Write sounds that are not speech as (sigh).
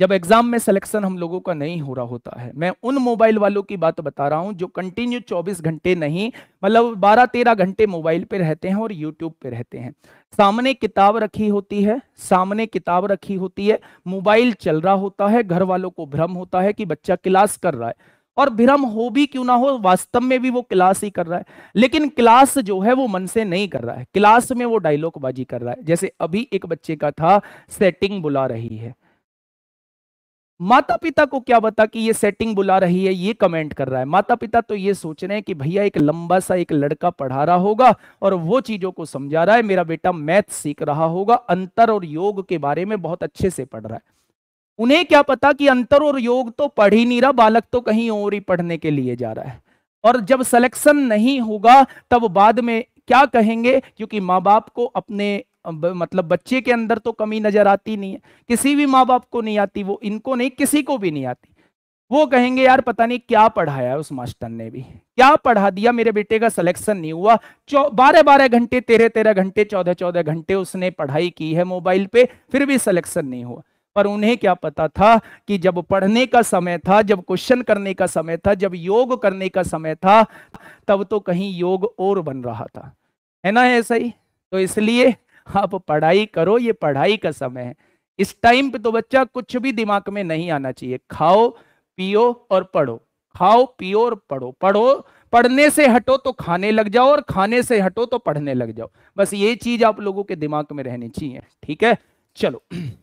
जब एग्जाम में सिलेक्शन हम लोगों का नहीं हो रहा होता है मैं उन मोबाइल वालों की बात बता रहा हूं जो कंटिन्यू 24 घंटे नहीं मतलब 12-13 घंटे मोबाइल पे रहते हैं और यूट्यूब पे रहते हैं सामने किताब रखी होती है सामने किताब रखी होती है मोबाइल चल रहा होता है घर वालों को भ्रम होता है कि बच्चा क्लास कर रहा है और भ्रम हो भी क्यों ना हो वास्तव में भी वो क्लास ही कर रहा है लेकिन क्लास जो है वो मन से नहीं कर रहा है क्लास में वो डायलॉग बाजी कर रहा है जैसे अभी एक बच्चे का था सेटिंग बुला रही है माता पिता को क्या बता कि ये सेटिंग बुला रही है ये कमेंट कर रहा है माता पिता तो ये सोच रहे हैं कि भैया एक लंबा सा एक लड़का पढ़ा रहा होगा और वो चीजों को समझा रहा है मेरा बेटा मैथ सीख रहा होगा अंतर और योग के बारे में बहुत अच्छे से पढ़ रहा है उन्हें क्या पता कि अंतर और योग तो पढ़ ही नहीं रहा बालक तो कहीं और ही पढ़ने के लिए जा रहा है और जब सिलेक्शन नहीं होगा तब बाद में क्या कहेंगे क्योंकि माँ बाप को अपने मतलब बच्चे के अंदर तो कमी नजर आती नहीं है किसी भी माँ बाप को नहीं आती वो इनको नहीं किसी को भी नहीं आती वो कहेंगे यार पता नहीं क्या पढ़ाया उस मास्टर ने भी क्या पढ़ा दिया मेरे बेटे का सिलेक्शन नहीं हुआ बारह बारह घंटे तेरह तेरह घंटे चौदह चौदह घंटे उसने पढ़ाई की है मोबाइल पे फिर भी सिलेक्शन नहीं हुआ पर उन्हें क्या पता था कि जब पढ़ने का समय था जब क्वेश्चन करने का समय था जब योग करने का समय था तब तो कहीं योग और बन रहा था है ना ऐसा ही तो इसलिए आप पढ़ाई करो ये पढ़ाई का समय है इस टाइम पे तो बच्चा कुछ भी दिमाग में नहीं आना चाहिए खाओ पियो और पढ़ो खाओ पियो और पढ़ो पढ़ो पढ़ने से हटो तो खाने लग जाओ और खाने से हटो तो पढ़ने लग जाओ बस ये चीज आप लोगों के दिमाग में रहनी चाहिए ठीक है चलो (clears throat)